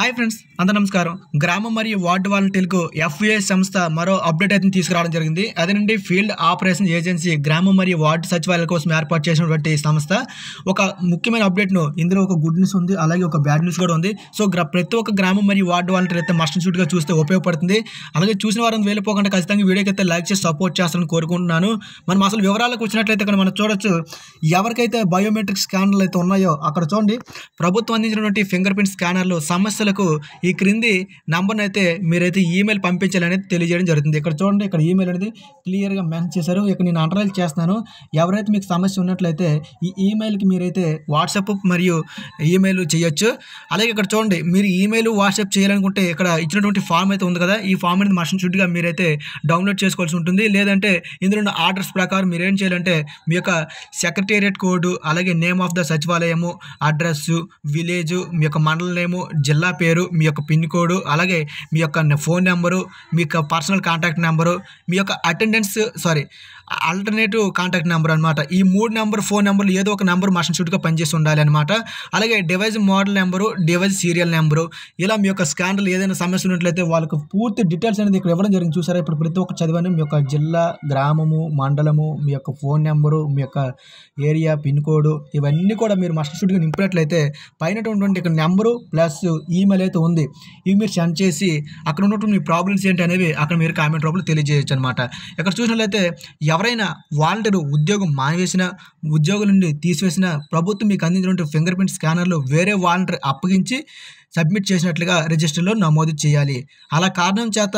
hi friends అందరూ నమస్కారం గ్రామం మరియు వార్డు వాలంటీర్కు ఎఫ్ఏ సంస్థ మరో అప్డేట్ అయితే తీసుకురావడం జరిగింది నుండి ఫీల్డ్ ఆపరేషన్ ఏజెన్సీ గ్రామం మరియు వార్డు సచివాలయాల కోసం ఏర్పాటు చేసినటువంటి సంస్థ ఒక ముఖ్యమైన అప్డేట్ను ఇందులో ఒక గుడ్ న్యూస్ ఉంది అలాగే ఒక బ్యాడ్ న్యూస్ కూడా ఉంది సో ప్రతి ఒక్క గ్రామం మరియు వార్డు వాలంటీర్ అయితే మస్ట్ షూట్గా చూస్తే ఉపయోగపడుతుంది అలాగే చూసిన వారం వెళ్ళిపోకుండా ఖచ్చితంగా వీడియోకి అయితే లైక్ చేసి సపోర్ట్ చేస్తారని కోరుకుంటున్నాను మనం అసలు వివరాలకు వచ్చినట్లయితే ఇక్కడ మనం చూడొచ్చు ఎవరికైతే బయోమెట్రిక్ స్కానర్లు అయితే ఉన్నాయో అక్కడ చూడండి ప్రభుత్వం అందించినటువంటి ఫింగర్ ప్రింట్ స్కానర్లు సమస్య సమస్యలకు ఈ క్రింది నంబర్ని అయితే మీరైతే ఈమెయిల్ పంపించాలనేది తెలియజేయడం జరుగుతుంది ఇక్కడ చూడండి ఇక్కడ ఈమెయిల్ అనేది క్లియర్గా మెన్షన్ చేశారు ఇక్కడ నేను అండర్లైన్ చేస్తున్నాను ఎవరైతే మీకు సమస్య ఉన్నట్లయితే ఈ ఈమెయిల్కి మీరైతే వాట్సాప్ మరియు ఈమెయిల్ చేయొచ్చు అలాగే ఇక్కడ చూడండి మీరు ఈమెయిల్ వాట్సాప్ చేయాలనుకుంటే ఇక్కడ ఇచ్చినటువంటి ఫామ్ అయితే ఉంది కదా ఈ ఫామ్ అనేది మషన్ షుడ్గా మీరైతే డౌన్లోడ్ చేసుకోవాల్సి ఉంటుంది లేదంటే ఇందులో ఆర్డర్స్ ప్రకారం మీరు ఏం చేయాలంటే మీ యొక్క సెక్రటేరియట్ కోడ్ అలాగే నేమ్ ఆఫ్ ద సచివాలయము అడ్రస్సు విలేజు మీ యొక్క మండల నేము జిల్లా పేరు మీ యొక్క పిన్ కోడ్ అలాగే మీ యొక్క ఫోన్ నెంబరు మీ యొక్క పర్సనల్ కాంటాక్ట్ నెంబరు మీ యొక్క attendance sorry alternative contact number అనమాట ఈ మూడు నెంబర్ ఫోన్ నెంబర్లు ఏదో ఒక నెంబర్ మషన్ షూట్గా పనిచేసి ఉండాలి అనమాట అలాగే device model number device serial number ఇలా మీ యొక్క స్కానర్లు ఏదైనా సమస్య ఉన్నట్లయితే వాళ్ళకి పూర్తి డీటెయిల్స్ అనేది ఇక్కడ ఇవ్వడం జరిగింది చూసారా ఇప్పుడు ప్రతి ఒక్క చదివాను మీ యొక్క జిల్లా గ్రామము మండలము మీ యొక్క ఫోన్ నెంబరు మీ యొక్క ఏరియా పిన్ కోడ్ ఇవన్నీ కూడా మీరు మషన్ షూట్గా నింపినట్లయితే పైన ఇక్కడ నెంబరు ప్లస్ ఈ ఈమెయిల్ అయితే ఉంది ఇవి మీరు సెండ్ చేసి అక్కడ ఉన్నటువంటి మీ ప్రాబ్లమ్స్ ఏంటి అనేవి అక్కడ మీరు కామెంట్ రూపంలో తెలియజేయచ్చు అనమాట ఇక్కడ చూసినట్లయితే ఎవరైనా వాలంటీర్ ఉద్యోగం మానివేసిన ఉద్యోగుల నుండి తీసివేసిన ప్రభుత్వం మీకు అందించినటువంటి ఫింగర్ ప్రింట్ స్కానర్లు వేరే వాలంటీర్ అప్పగించి సబ్మిట్ చేసినట్లుగా రిజిస్టర్లో నమోదు చేయాలి అలా కారణం చేత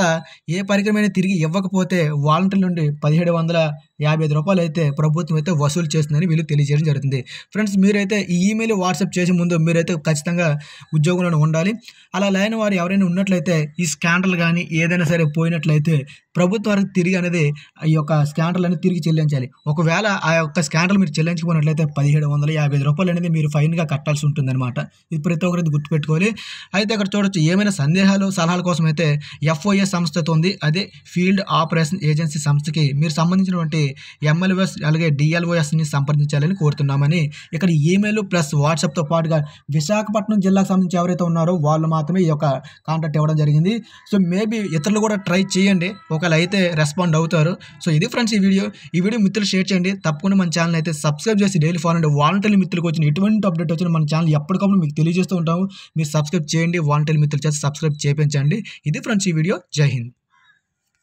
ఏ పరికరమైన తిరిగి ఇవ్వకపోతే వాలంటీర్ల నుండి పదిహేడు వందల యాభై ఐదు రూపాయలు అయితే ప్రభుత్వం అయితే వసూలు చేస్తుందని వీళ్ళు తెలియజేయడం జరుగుతుంది ఫ్రెండ్స్ మీరైతే ఈ ఈమెయిల్ వాట్సాప్ చేసే ముందు మీరైతే ఖచ్చితంగా ఉద్యోగంలో ఉండాలి అలా లేని వారు ఎవరైనా ఉన్నట్లయితే ఈ స్కాండల్ కానీ ఏదైనా సరే పోయినట్లయితే ప్రభుత్వం వారికి తిరిగి అనేది ఈ యొక్క స్కాండల్ అనేది తిరిగి చెల్లించాలి ఒకవేళ ఆ యొక్క స్కాండల్ మీరు చెల్లించుకున్నట్లయితే పదిహేడు వందల యాభై ఐదు రూపాయలు అనేది మీరు ఫైన్గా కట్టాల్సి ఉంటుందన్నమాట ఇది ప్రతి ఒక్కరిది గుర్తుపెట్టుకోవాలి అయితే ఇక్కడ చూడొచ్చు ఏమైనా సందేహాలు సలహాల కోసం అయితే ఎఫ్ఓఏ సంస్థతో ఉంది అదే ఫీల్డ్ ఆపరేషన్ ఏజెన్సీ సంస్థకి మీరు సంబంధించినటువంటి ఎంఎల్ఓఎస్ అలాగే డిఎల్ఓఎస్ని సంప్రదించాలని కోరుతున్నామని ఇక్కడ ఈమెయిల్ ప్లస్ వాట్సాప్తో పాటుగా విశాఖపట్నం జిల్లాకు సంబంధించి ఎవరైతే ఉన్నారో వాళ్ళు మాత్రమే ఈ యొక్క కాంటాక్ట్ ఇవ్వడం జరిగింది సో మేబీ ఇతరులు కూడా ట్రై చేయండి ఒకవేళ అయితే రెస్పాండ్ అవుతారు సో ఇది ఫ్రెండ్స్ ఈ వీడియో ఈ వీడియో మిత్రులు షేర్ చేయండి తప్పకుండా మన ఛానల్ అయితే సబ్స్క్రైబ్ చేసి డైలీ ఫాలో వాలంటరీ మిత్రులకు వచ్చిన ఎటువంటి అప్డేట్ వచ్చిన మన ఛానల్ ఎప్పటికప్పుడు మీకు తెలియజేస్తూ ఉంటాము మీరు సబ్స్క్రైబ్ సబ్స్క్రైబ్ చేయండి వాలంటీర్ మిత్రులు చేస్తే సబ్స్క్రైబ్ చేయించండి ఇది ఫ్రెండ్స్ ఈ వీడియో జై హింద్